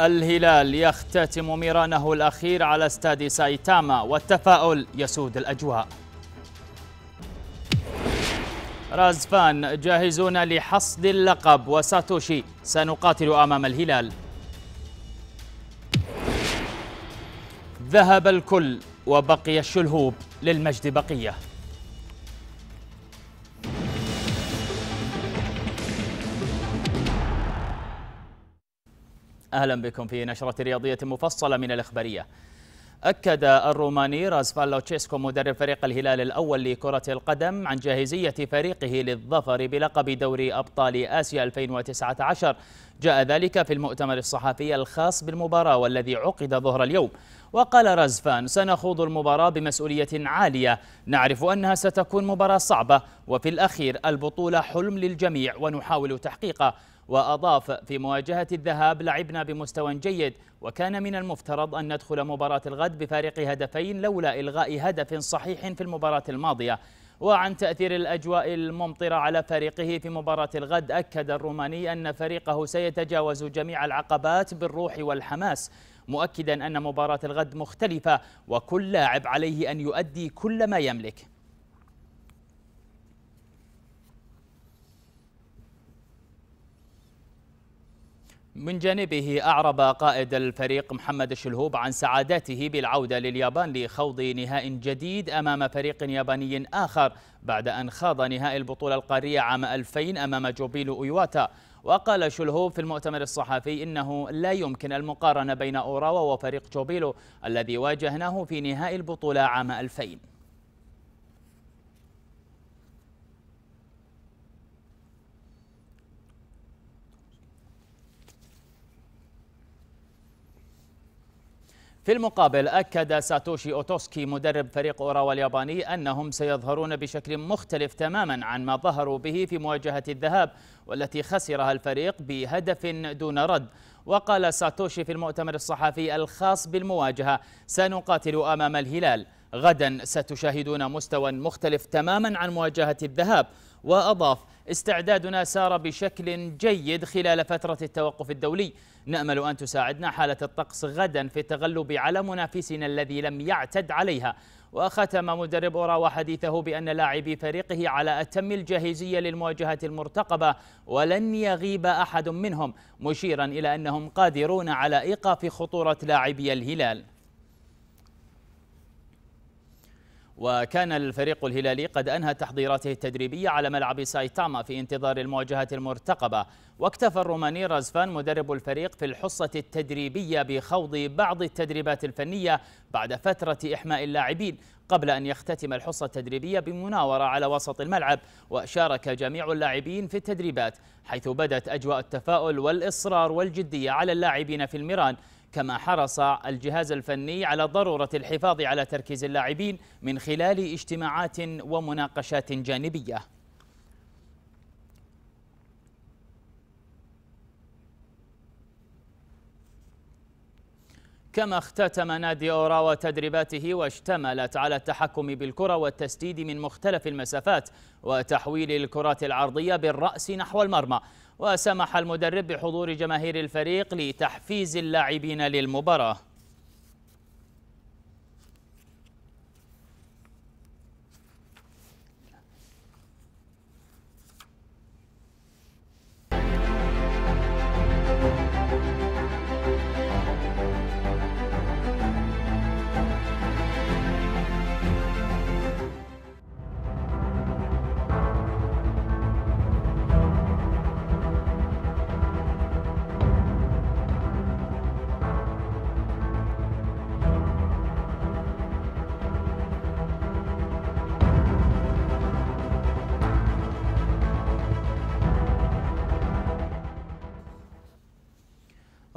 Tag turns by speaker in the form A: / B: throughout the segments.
A: الهلال يختتم ميرانه الأخير على استاد سايتاما والتفاؤل يسود الأجواء رازفان جاهزون لحصد اللقب وساتوشي سنقاتل أمام الهلال ذهب الكل وبقي الشلهوب للمجد بقيه أهلا بكم في نشرة رياضية مفصلة من الإخبارية أكد الروماني رازفالو تشيسكو مدرب فريق الهلال الأول لكرة القدم عن جاهزية فريقه للظفر بلقب دوري أبطال آسيا 2019 جاء ذلك في المؤتمر الصحفي الخاص بالمباراة والذي عقد ظهر اليوم وقال رزفان سنخوض المباراة بمسؤولية عالية نعرف أنها ستكون مباراة صعبة وفي الأخير البطولة حلم للجميع ونحاول تحقيقه وأضاف في مواجهة الذهاب لعبنا بمستوى جيد وكان من المفترض أن ندخل مباراة الغد بفارق هدفين لولا إلغاء هدف صحيح في المباراة الماضية وعن تأثير الأجواء الممطرة على فريقه في مباراة الغد أكد الروماني أن فريقه سيتجاوز جميع العقبات بالروح والحماس مؤكدا أن مباراة الغد مختلفة وكل لاعب عليه أن يؤدي كل ما يملك من جانبه أعرب قائد الفريق محمد الشلهوب عن سعادته بالعودة لليابان لخوض نهائي جديد أمام فريق ياباني آخر بعد أن خاض نهائي البطولة القارية عام 2000 أمام جوبيلو أيواتا وقال شلهوب في المؤتمر الصحفي إنه لا يمكن المقارنة بين أوراوا وفريق جوبيلو الذي واجهناه في نهائي البطولة عام 2000 في المقابل أكد ساتوشي أوتوسكي مدرب فريق أوراوا الياباني أنهم سيظهرون بشكل مختلف تماما عن ما ظهروا به في مواجهة الذهاب والتي خسرها الفريق بهدف دون رد وقال ساتوشي في المؤتمر الصحفي الخاص بالمواجهة سنقاتل أمام الهلال غدا ستشاهدون مستوى مختلف تماما عن مواجهة الذهاب وأضاف استعدادنا سار بشكل جيد خلال فترة التوقف الدولي نأمل أن تساعدنا حالة الطقس غدا في التغلب على منافسنا الذي لم يعتد عليها وختم مدرب أوراوا حديثه بأن لاعبي فريقه على أتم الجاهزية للمواجهة المرتقبة ولن يغيب أحد منهم مشيرا إلى أنهم قادرون على إيقاف خطورة لاعبي الهلال وكان الفريق الهلالي قد أنهى تحضيراته التدريبية على ملعب سايتاما في انتظار المواجهة المرتقبة واكتفى الروماني رزفان مدرب الفريق في الحصة التدريبية بخوض بعض التدريبات الفنية بعد فترة إحماء اللاعبين قبل أن يختتم الحصة التدريبية بمناورة على وسط الملعب وشارك جميع اللاعبين في التدريبات حيث بدت أجواء التفاؤل والإصرار والجدية على اللاعبين في الميران كما حرص الجهاز الفني على ضرورة الحفاظ على تركيز اللاعبين من خلال اجتماعات ومناقشات جانبية كما اختتم نادي أوراوا تدريباته واشتملت على التحكم بالكرة والتسديد من مختلف المسافات وتحويل الكرات العرضية بالرأس نحو المرمى وسمح المدرب بحضور جماهير الفريق لتحفيز اللاعبين للمباراة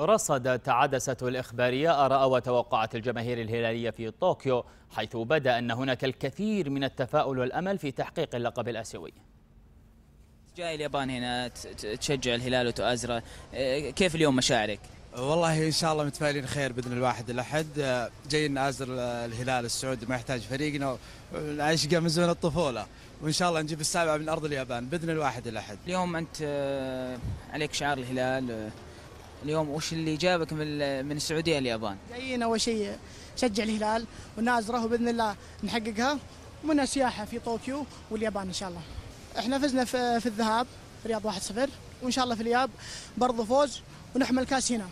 A: رصدت عدسة الإخبارية آراء وتوقعات الجماهير الهلالية في طوكيو حيث بدا أن هناك الكثير من التفاؤل والأمل في تحقيق اللقب الآسيوي
B: جاي اليابان هنا تشجع الهلال وتؤازره إيه، كيف اليوم مشاعرك؟
C: والله ان شاء الله متفائلين خير باذن الواحد الاحد جايين نازر الهلال
B: السعودي ما يحتاج فريقنا نعشقه من زمن الطفوله وان شاء الله نجيب السابعه من ارض اليابان باذن الواحد الاحد. اليوم انت آه، عليك شعار الهلال آه، اليوم وش اللي جابك من من السعوديه اليابان؟ جايين اول شيء شجع الهلال ونازره باذن الله نحققها ومنها سياحه في طوكيو واليابان ان شاء الله. احنا فزنا في, في الذهاب رياض 1-0 وان شاء الله في الاياب برضه فوز ونحمل الكاس هنا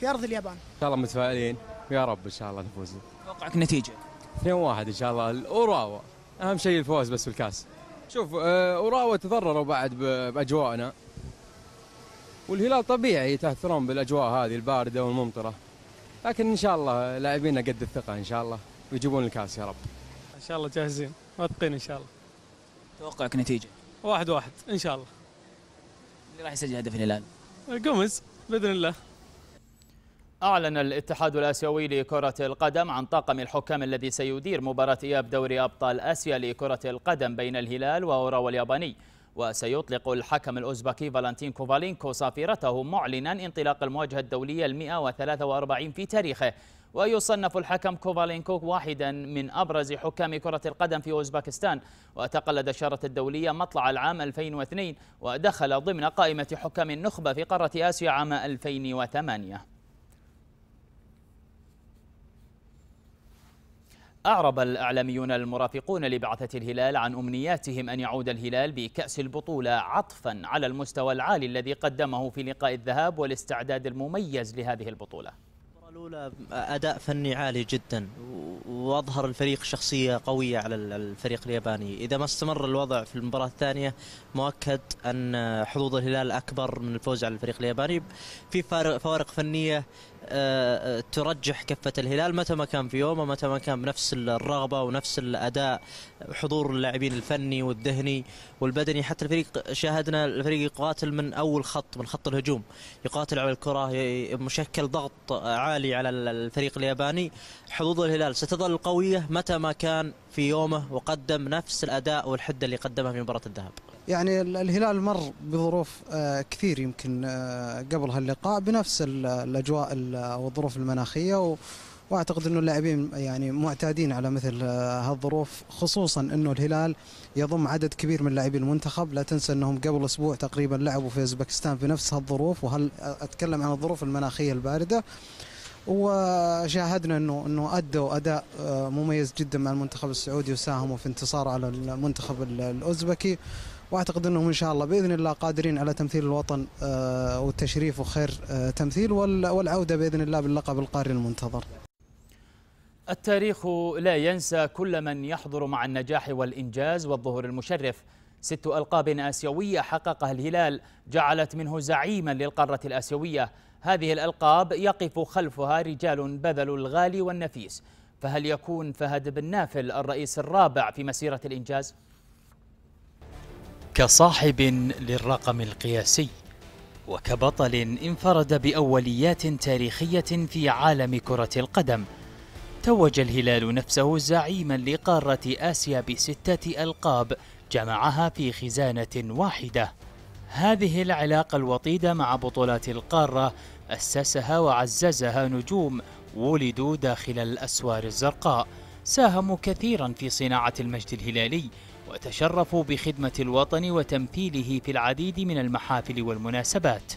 B: في ارض اليابان. ان
C: شاء الله متفائلين ويا رب ان شاء الله نفوز. توقعك نتيجه؟ 2-1 ان شاء الله اوراوا اهم شيء الفوز بس بالكاس. شوف آه، اوراوا تضرروا بعد باجواءنا والهلال طبيعي يتاثرون بالاجواء هذه البارده والممطره لكن ان شاء الله لاعبينا قد الثقه ان شاء الله ويجيبون الكاس يا رب ان شاء الله جاهزين واثقين ان شاء الله
B: توقعك نتيجه
C: واحد
A: واحد ان شاء الله اللي راح
B: يسجل هدف الهلال
A: قمز باذن الله أعلن الاتحاد الآسيوي لكرة القدم عن طاقم الحكام الذي سيدير مباراة إياب دوري أبطال آسيا لكرة القدم بين الهلال وأورا الياباني وسيطلق الحكم الأوزبكي فالنتين كوفالينكو صافرته معلنا انطلاق المواجهة الدولية المئة وثلاثة وأربعين في تاريخه ويصنف الحكم كوفالينكو واحدا من أبرز حكام كرة القدم في أوزبكستان وتقلد الشارة الدولية مطلع العام 2002 ودخل ضمن قائمة حكام النخبة في قارة آسيا عام 2008 أعرب الأعلاميون المرافقون لبعثة الهلال عن أمنياتهم أن يعود الهلال بكأس البطولة عطفا على المستوى العالي الذي قدمه في لقاء الذهاب والاستعداد المميز لهذه البطولة
B: الأولى أداء فني عالي جدا وأظهر الفريق شخصية قوية على الفريق الياباني إذا ما استمر الوضع في المباراة الثانية مؤكد أن حظوظ الهلال أكبر من الفوز على الفريق الياباني في فارق فوارق فنية آه، آه، ترجح كفة الهلال متى ما كان في يومه متى ما كان بنفس الرغبة ونفس الأداء حضور اللاعبين الفني والذهني والبدني حتى الفريق شاهدنا الفريق يقاتل من أول خط من خط الهجوم يقاتل على الكرة مشكل ضغط عالي على الفريق الياباني حظوظ الهلال ستظل قوية متى ما كان في يومه وقدم نفس الأداء والحدة اللي قدمها في مباراة الذهاب
C: يعني الهلال مر بظروف آه، كثير يمكن آه، قبل هاللقاء بنفس الأجواء والظروف المناخية واعتقد انه اللاعبين يعني معتادين على مثل آه، هالظروف خصوصا انه الهلال يضم عدد كبير من لاعبي المنتخب لا تنسى انهم قبل اسبوع تقريبا لعبوا في اوزبكستان في نفس هالظروف وهل اتكلم عن الظروف المناخيه البارده وشاهدنا انه انه ادوا اداء آه، مميز جدا مع المنتخب السعودي وساهموا في انتصار على المنتخب الاوزبكي واعتقد انهم ان شاء الله باذن الله قادرين على تمثيل الوطن آه، والتشريف وخير آه، تمثيل والعوده باذن الله باللقب القاري المنتظر.
A: التاريخ لا ينسى كل من يحضر مع النجاح والانجاز والظهور المشرف. ست القاب اسيويه حققها الهلال جعلت منه زعيما للقاره الاسيويه. هذه الألقاب يقف خلفها رجال بذلوا الغالي والنفيس فهل يكون فهد بن نافل الرئيس الرابع في مسيرة الإنجاز؟ كصاحب للرقم القياسي وكبطل انفرد بأوليات تاريخية في عالم كرة القدم توج الهلال نفسه زعيما لقارة آسيا بستة ألقاب جمعها في خزانة واحدة هذه العلاقة الوطيدة مع بطولات القارة أسسها وعززها نجوم ولدوا داخل الأسوار الزرقاء ساهموا كثيرا في صناعة المجد الهلالي وتشرفوا بخدمة الوطن وتمثيله في العديد من المحافل والمناسبات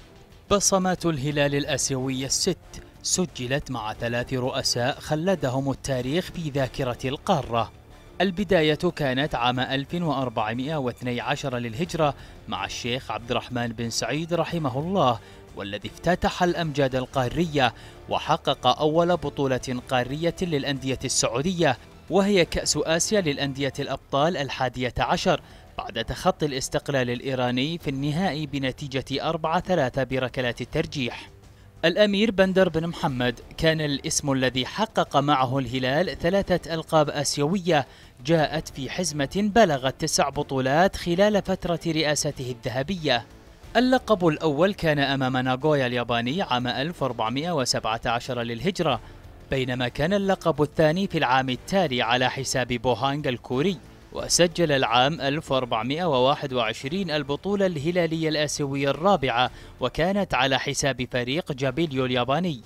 A: بصمات الهلال الآسيوي الست سجلت مع ثلاث رؤساء خلدهم التاريخ في ذاكرة القارة البداية كانت عام 1412 للهجرة مع الشيخ عبد الرحمن بن سعيد رحمه الله والذي افتتح الأمجاد القارية وحقق أول بطولة قارية للأندية السعودية وهي كأس آسيا للأندية الأبطال الحادية عشر بعد تخطي الاستقلال الإيراني في النهائي بنتيجة 4-3 بركلات الترجيح الأمير بندر بن محمد كان الاسم الذي حقق معه الهلال ثلاثة ألقاب آسيوية جاءت في حزمة بلغت تسع بطولات خلال فترة رئاسته الذهبية اللقب الأول كان أمام ناغويا الياباني عام 1417 للهجرة بينما كان اللقب الثاني في العام التالي على حساب بوهانغ الكوري وسجل العام 1421 البطولة الهلالية الآسيوية الرابعة وكانت على حساب فريق جابيليو الياباني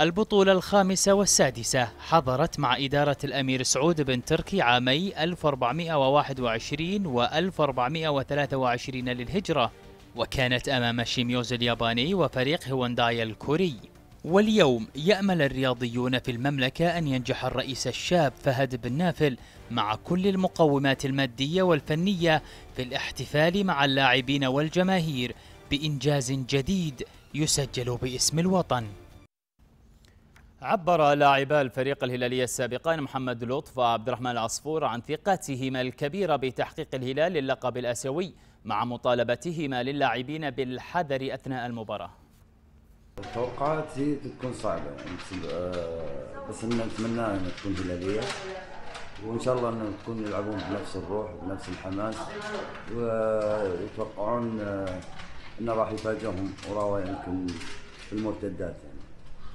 A: البطولة الخامسة والسادسة حضرت مع إدارة الأمير سعود بن تركي عامي 1421 و 1423 للهجرة وكانت أمام شيميوز الياباني وفريق هونداي الكوري واليوم يأمل الرياضيون في المملكة أن ينجح الرئيس الشاب فهد بن نافل مع كل المقومات المادية والفنية في الاحتفال مع اللاعبين والجماهير بإنجاز جديد يسجل باسم الوطن عبر لاعبا الفريق الهلالي السابقان محمد لطف وعبد الرحمن العصفور عن ثقتهما الكبيرة بتحقيق الهلال للقب الآسيوي مع مطالبتهما للاعبين بالحذر أثناء المباراة
B: توقعاتي
C: تكون صعبه آه، بس نتمنى انها تكون هلاليه وان شاء الله انهم تكون يلعبون بنفس الروح بنفس الحماس ويتوقعون آه، انه راح يفاجئهم وراوا يمكن في المرتدات يعني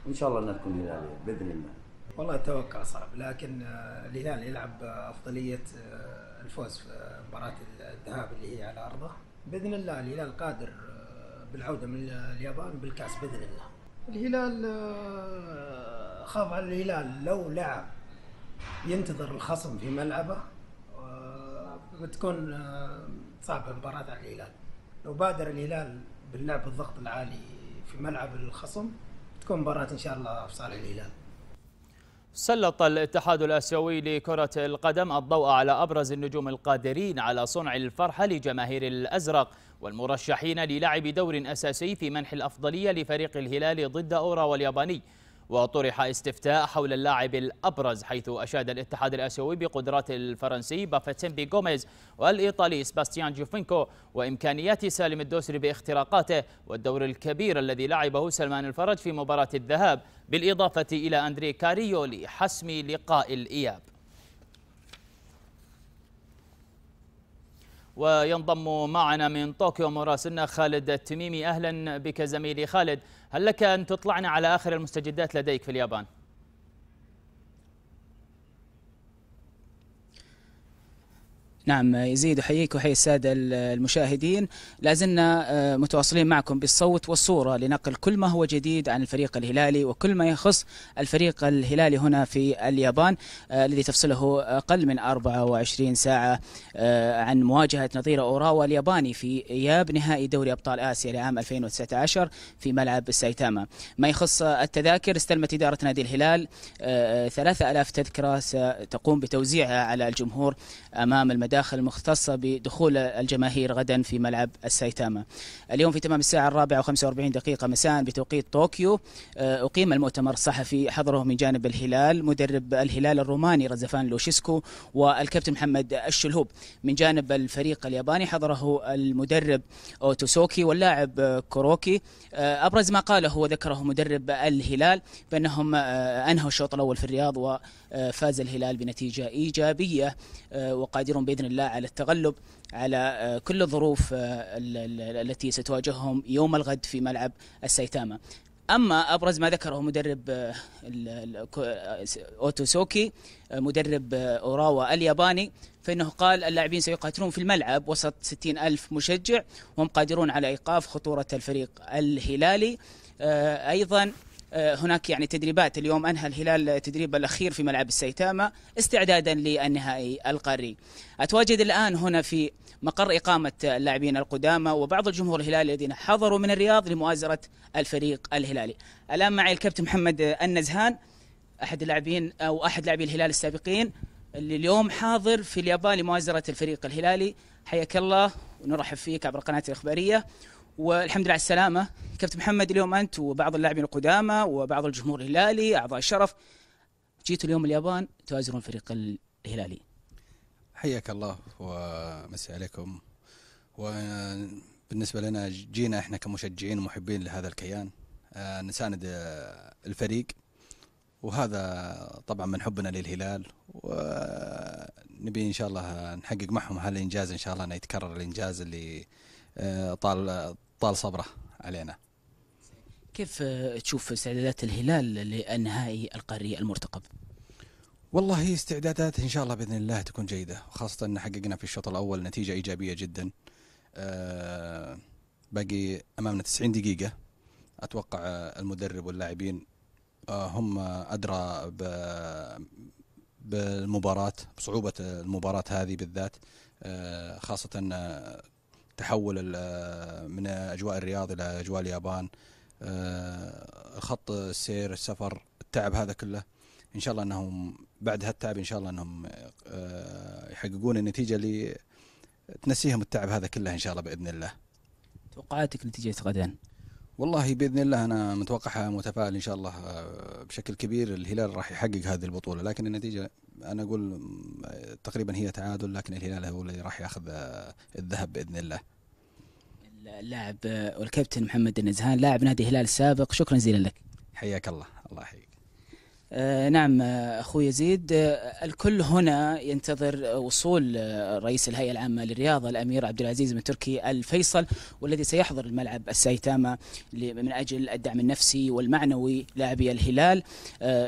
C: وان شاء الله انها تكون هلاليه باذن الله
B: والله التوقع صعب لكن آه، الهلال
C: يلعب افضليه الفوز في مباراه الذهاب اللي هي على ارضه
B: باذن الله الهلال قادر بالعوده من اليابان بالكاس باذن الله.
C: الهلال آه،
B: خاف على الهلال لو لعب ينتظر الخصم في ملعبه آه، بتكون آه، صعبه المباراه على الهلال. لو بادر الهلال باللعب الضغط العالي في ملعب الخصم تكون مباراه ان شاء الله في صالح الهلال.
A: سلط الاتحاد الآسيوي لكرة القدم الضوء على أبرز النجوم القادرين على صنع الفرحة لجماهير الأزرق والمرشحين للعب دور أساسي في منح الأفضلية لفريق الهلال ضد أورا والياباني وطرح استفتاء حول اللاعب الأبرز حيث أشاد الاتحاد الآسيوي بقدرات الفرنسي بافتنبي غوميز والإيطالي سباستيان جوفينكو وإمكانيات سالم الدوسري باختراقاته والدور الكبير الذي لعبه سلمان الفرج في مباراة الذهاب بالإضافة إلى أندري كاريو لحسم لقاء الإياب وينضم معنا من طوكيو مراسلنا خالد التميمي أهلا بك زميلي خالد هل لك أن تطلعنا على آخر المستجدات لديك في اليابان؟
B: نعم يزيد أحييك وحي السادة المشاهدين لازلنا آه، متواصلين معكم بالصوت والصورة لنقل كل ما هو جديد عن الفريق الهلالي وكل ما يخص الفريق الهلالي هنا في اليابان آه، الذي تفصله أقل من 24 ساعة آه، عن مواجهة نظير أوراوا الياباني في إياب نهائي دوري أبطال آسيا لعام 2019 في ملعب سايتاما ما يخص التذاكر استلمت إدارة نادي الهلال 3000 تذكرة ستقوم بتوزيعها على الجمهور أمام المدارس الداخل المختصة بدخول الجماهير غدا في ملعب السايتاما اليوم في تمام الساعة الرابعة و45 دقيقة مساء بتوقيت طوكيو آه، أقيم المؤتمر الصحفي حضره من جانب الهلال مدرب الهلال الروماني رزفان لوشيسكو والكابتن محمد الشلهوب من جانب الفريق الياباني حضره المدرب أوتوسوكي واللاعب آه، كوروكي آه، أبرز ما قاله وذكره مدرب الهلال بأنهم أنهوا الشوط الأول في الرياض و آه، فاز الهلال بنتيجة إيجابية آه، وقادرون بإذن الله على التغلب على آه، كل الظروف التي ستواجههم يوم الغد في ملعب السيتاما اما ابرز ما ذكره مدرب اوتوسوكي مدرب اوراوا الياباني فانه قال اللاعبين سيقاتلون في الملعب وسط 60 الف مشجع وهم قادرون على ايقاف خطوره الفريق الهلالي ايضا آه، هناك يعني تدريبات اليوم انهى الهلال تدريب الاخير في ملعب السيتامه استعدادا للنهائي القاري. اتواجد الان هنا في مقر اقامه اللاعبين القدامى وبعض الجمهور الهلالي الذين حضروا من الرياض لمؤازره الفريق الهلالي. الان معي الكابتن محمد النزهان احد اللاعبين او احد لاعبي الهلال السابقين اللي اليوم حاضر في اليابان لمؤازره الفريق الهلالي. حياك الله ونرحب فيك عبر القناه الاخباريه والحمد لله على السلامه كابتن محمد اليوم انت وبعض اللاعبين القدامى وبعض الجمهور الهلالي اعضاء الشرف جيتوا اليوم اليابان توازرون فريق الهلالي حياك الله ومسي عليكم
C: وبالنسبه لنا جينا احنا كمشجعين ومحبين لهذا الكيان آه، نساند آه، الفريق وهذا طبعا من حبنا للهلال ونبي ان شاء الله نحقق معهم هالانجاز ان شاء الله انه يتكرر الانجاز اللي آه، طال طال صبره
B: علينا كيف تشوف استعدادات الهلال لانهاء القاري المرتقب؟ والله استعدادات ان
C: شاء الله باذن الله تكون جيده وخاصه ان حققنا في الشوط الاول نتيجه ايجابيه جدا. أه باقي امامنا 90 دقيقه اتوقع المدرب واللاعبين آه، هم ادرى بالمباراه بصعوبه المباراه هذه بالذات آه، خاصه تحول من اجواء الرياض الى اجواء اليابان آه، خط السير السفر التعب هذا كله ان شاء الله انهم بعد هالتعب ان شاء الله انهم آه، يحققون النتيجه اللي تنسيهم التعب هذا كله ان شاء الله باذن الله.
B: توقعاتك نتيجه غدا؟
C: والله باذن الله انا متوقعها متفائل ان شاء الله آه، بشكل كبير الهلال راح يحقق هذه البطوله لكن النتيجه انا اقول
B: تقريبا هي تعادل لكن الهلال هو اللي راح ياخذ الذهب باذن الله اللاعب والكابتن محمد النزهان لاعب نادي الهلال السابق شكرا جزيلا لك حياك الله الله يحييك آه، نعم آه، اخوي يزيد آه، الكل هنا ينتظر وصول رئيس الهيئه العامه للرياضه الامير عبد العزيز بن تركي الفيصل والذي سيحضر الملعب السايتاما من اجل الدعم النفسي والمعنوي لاعبي الهلال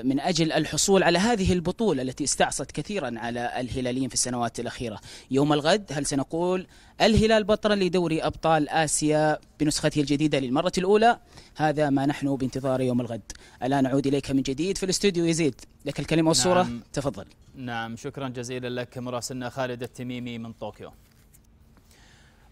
B: من اجل الحصول على هذه البطوله التي استعصت كثيرا على الهلاليين في السنوات الاخيره يوم الغد هل سنقول الهلال بطل لدوري أبطال آسيا بنسخته الجديدة للمرة الأولى هذا ما نحن بانتظاره يوم الغد الآن نعود إليك من جديد في الاستوديو يزيد لك الكلمة والصورة نعم تفضل
A: نعم شكرا جزيلا لك مراسلنا خالد التميمي من طوكيو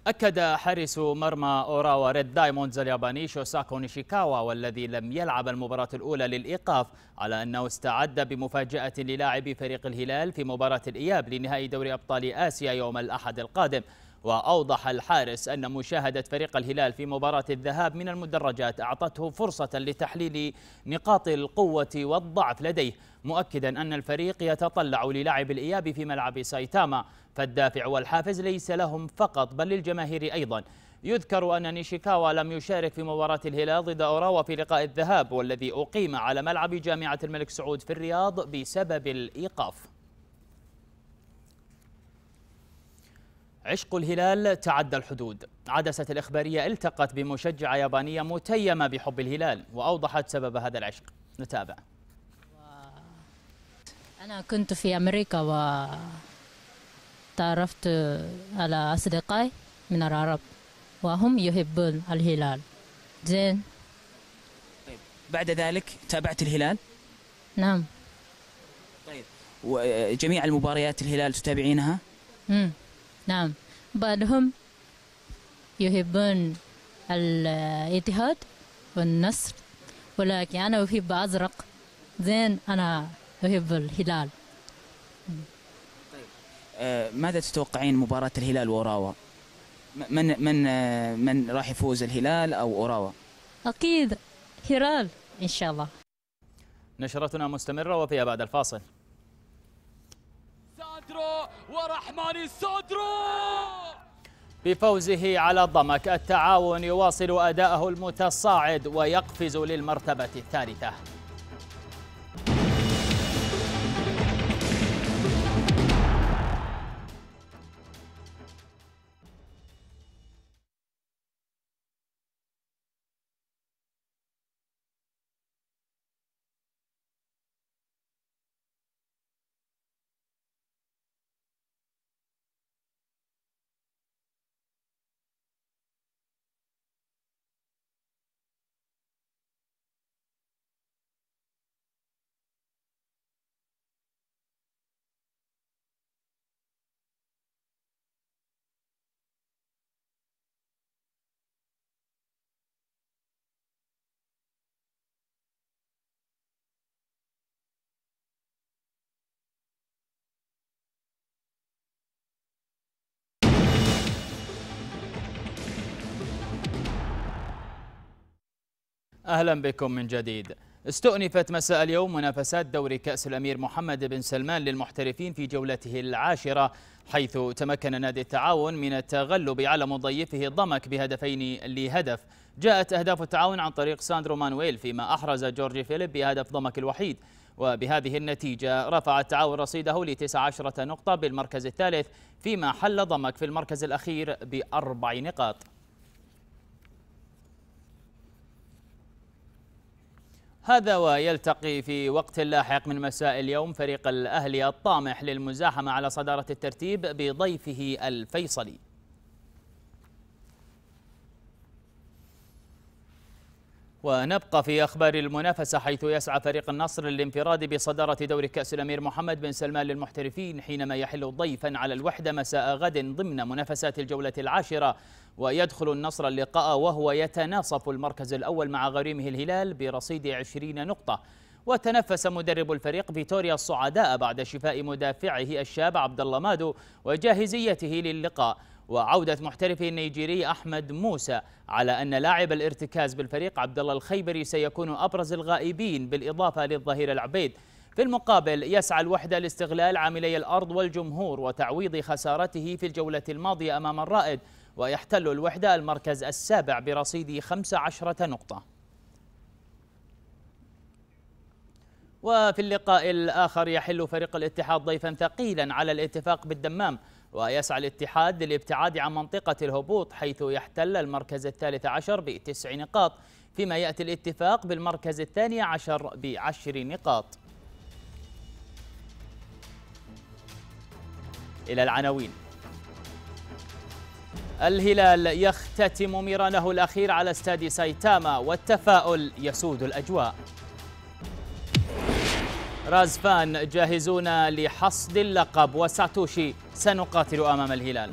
A: أكد حارس مرمى أوراوا ريد دايموندز الياباني شوساكو نيشيكاوا والذي لم يلعب المباراة الأولى للإيقاف على أنه استعد بمفاجأة للاعب فريق الهلال في مباراة الإياب لنهائي دوري أبطال آسيا يوم الأحد القادم وأوضح الحارس أن مشاهدة فريق الهلال في مباراة الذهاب من المدرجات أعطته فرصة لتحليل نقاط القوة والضعف لديه مؤكدا أن الفريق يتطلع للعب الإياب في ملعب سايتاما فالدافع والحافز ليس لهم فقط بل للجماهير أيضا يذكر أن نيشيكاوا لم يشارك في مباراة الهلال ضد أوراوا في لقاء الذهاب والذي أقيم على ملعب جامعة الملك سعود في الرياض بسبب الإيقاف عشق الهلال تعدى الحدود عدسة الإخبارية التقت بمشجعة يابانية متيمة بحب الهلال وأوضحت سبب هذا العشق نتابع
C: أنا كنت في أمريكا وتعرفت على أصدقائي من العرب وهم يحبون الهلال زين
B: طيب بعد ذلك تابعت الهلال؟ نعم طيب وجميع المباريات الهلال تتابعينها؟
C: امم نعم بعضهم يحبون الاتحاد والنصر ولكن أنا أحب أزرق زين أنا أحب الهلال
B: طيب. آه، ماذا تتوقعين مباراة الهلال وأوراوا؟ من من
A: آه، من راح يفوز الهلال أو أوراوا؟
B: أكيد هلال إن شاء
C: الله
A: نشرتنا مستمرة وفيها بعد الفاصل
B: صدره ورحمن صدره
A: بفوزه على الضمك التعاون يواصل أداءه المتصاعد ويقفز للمرتبة الثالثة أهلا بكم من جديد استؤنفت مساء اليوم منافسات دوري كأس الأمير محمد بن سلمان للمحترفين في جولته العاشرة حيث تمكن نادي التعاون من التغلب على مضيفه ضمك بهدفين لهدف جاءت أهداف التعاون عن طريق ساندرو مانويل فيما أحرز جورجي فيليب بهدف ضمك الوحيد وبهذه النتيجة رفع التعاون رصيده لتسع عشرة نقطة بالمركز الثالث فيما حل ضمك في المركز الأخير بأربع نقاط هذا ويلتقي في وقت لاحق من مساء اليوم فريق الأهلي الطامح للمزاحمة على صدارة الترتيب بضيفه الفيصلي ونبقى في أخبار المنافسة حيث يسعى فريق النصر للانفراد بصدارة دور كأس الأمير محمد بن سلمان للمحترفين حينما يحل ضيفا على الوحدة مساء غد ضمن منافسات الجولة العاشرة ويدخل النصر اللقاء وهو يتناصف المركز الأول مع غريمه الهلال برصيد 20 نقطة وتنفس مدرب الفريق فيتوريا الصعداء بعد شفاء مدافعه الشاب عبد الله مادو وجاهزيته للقاء وعودة محترف النيجيري أحمد موسى على أن لاعب الارتكاز بالفريق عبد الله الخيبري سيكون أبرز الغائبين بالإضافة للظهير العبيد في المقابل يسعى الوحدة لاستغلال عاملي الأرض والجمهور وتعويض خسارته في الجولة الماضية أمام الرائد ويحتل الوحدة المركز السابع برصيد 15 نقطة وفي اللقاء الآخر يحل فريق الاتحاد ضيفا ثقيلا على الاتفاق بالدمام ويسعى الاتحاد للابتعاد عن منطقة الهبوط حيث يحتل المركز الثالث عشر بتسع نقاط فيما يأتي الاتفاق بالمركز الثاني عشر بعشر نقاط إلى العناوين الهلال يختتم ميرانه الأخير على استاد سايتاما والتفاؤل يسود الأجواء رازفان جاهزون لحصد اللقب وساتوشي سنقاتل أمام الهلال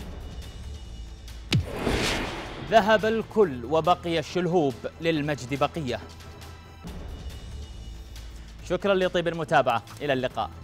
A: ذهب الكل وبقي الشلهوب للمجد بقية شكرا لطيب المتابعة إلى اللقاء